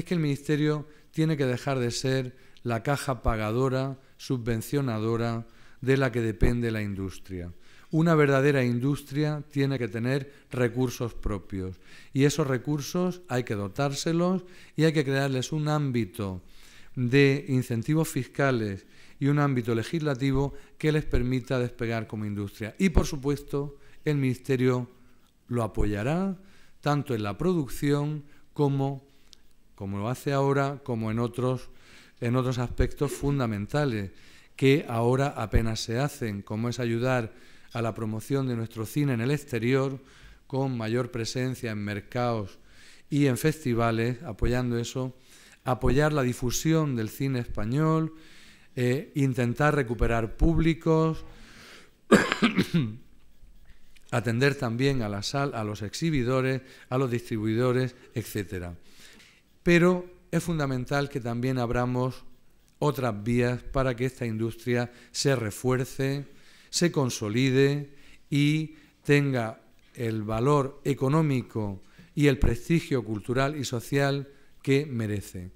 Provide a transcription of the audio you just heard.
es que el Ministerio tiene que dejar de ser la caja pagadora, subvencionadora de la que depende la industria. Una verdadera industria tiene que tener recursos propios y esos recursos hay que dotárselos y hay que crearles un ámbito de incentivos fiscales y un ámbito legislativo que les permita despegar como industria. Y, por supuesto, el Ministerio lo apoyará tanto en la producción como como lo hace ahora, como en otros, en otros aspectos fundamentales que ahora apenas se hacen, como es ayudar a la promoción de nuestro cine en el exterior, con mayor presencia en mercados y en festivales, apoyando eso, apoyar la difusión del cine español, eh, intentar recuperar públicos, atender también a, la sal, a los exhibidores, a los distribuidores, etcétera pero es fundamental que también abramos otras vías para que esta industria se refuerce, se consolide y tenga el valor económico y el prestigio cultural y social que merece.